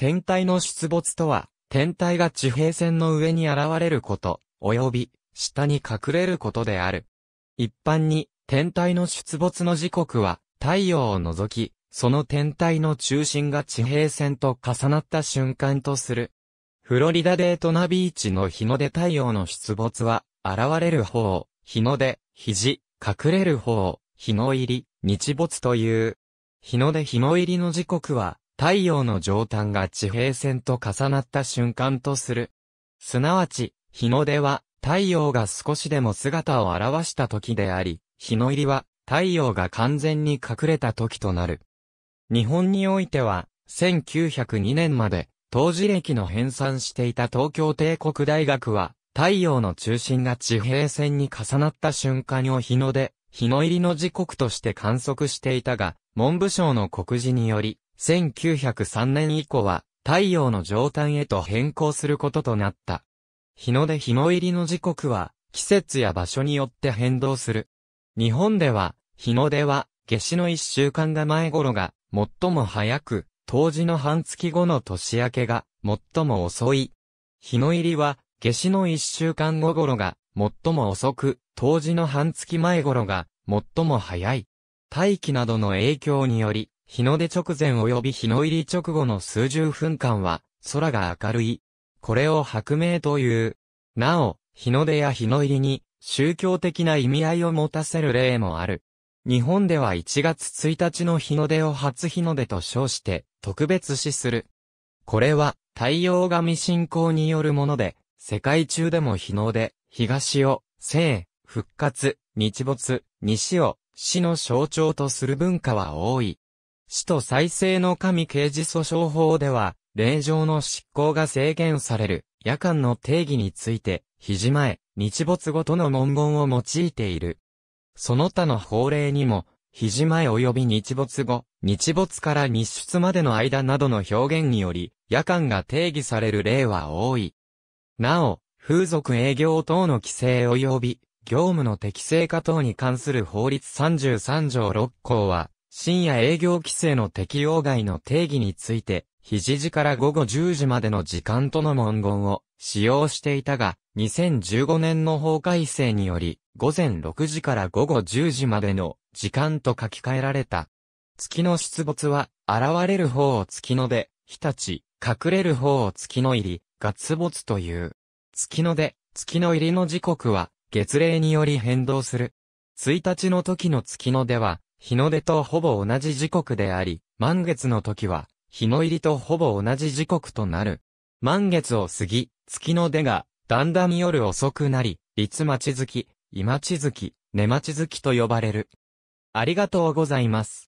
天体の出没とは、天体が地平線の上に現れること、及び、下に隠れることである。一般に、天体の出没の時刻は、太陽を除き、その天体の中心が地平線と重なった瞬間とする。フロリダデートナビーチの日の出太陽の出没は、現れる方、日の出、肘、隠れる方、日の入り、日没という。日の出日の入りの時刻は、太陽の上端が地平線と重なった瞬間とする。すなわち、日の出は太陽が少しでも姿を現した時であり、日の入りは太陽が完全に隠れた時となる。日本においては、1902年まで、当時歴の編纂していた東京帝国大学は、太陽の中心が地平線に重なった瞬間を日の出、日の入りの時刻として観測していたが、文部省の告示により、1903年以降は太陽の上端へと変更することとなった。日の出日の入りの時刻は季節や場所によって変動する。日本では日の出は夏至の一週間が前頃が最も早く、冬至の半月後の年明けが最も遅い。日の入りは夏至の一週間後頃が最も遅く、冬至の半月前頃が最も早い。大気などの影響により、日の出直前及び日の入り直後の数十分間は、空が明るい。これを白明という。なお、日の出や日の入りに、宗教的な意味合いを持たせる例もある。日本では1月1日の日の出を初日の出と称して、特別視する。これは、太陽神信仰によるもので、世界中でも日の出、東を、生、復活、日没、西を、死の象徴とする文化は多い。死と再生の神刑事訴訟法では、令状の執行が制限される、夜間の定義について、肘前、日没後との文言を用いている。その他の法令にも、肘前及び日没後、日没から日出までの間などの表現により、夜間が定義される例は多い。なお、風俗営業等の規制及び、業務の適正化等に関する法律33条6項は、深夜営業規制の適用外の定義について、7時から午後10時までの時間との文言を使用していたが、2015年の法改正により、午前6時から午後10時までの時間と書き換えられた。月の出没は、現れる方を月の出、日立、隠れる方を月の入り、月没という。月の出、月の入りの時刻は、月齢により変動する。1日の時の月のでは、日の出とほぼ同じ時刻であり、満月の時は、日の入りとほぼ同じ時刻となる。満月を過ぎ、月の出が、だんだん夜遅くなり、立待ち月、今地月、寝待ち月と呼ばれる。ありがとうございます。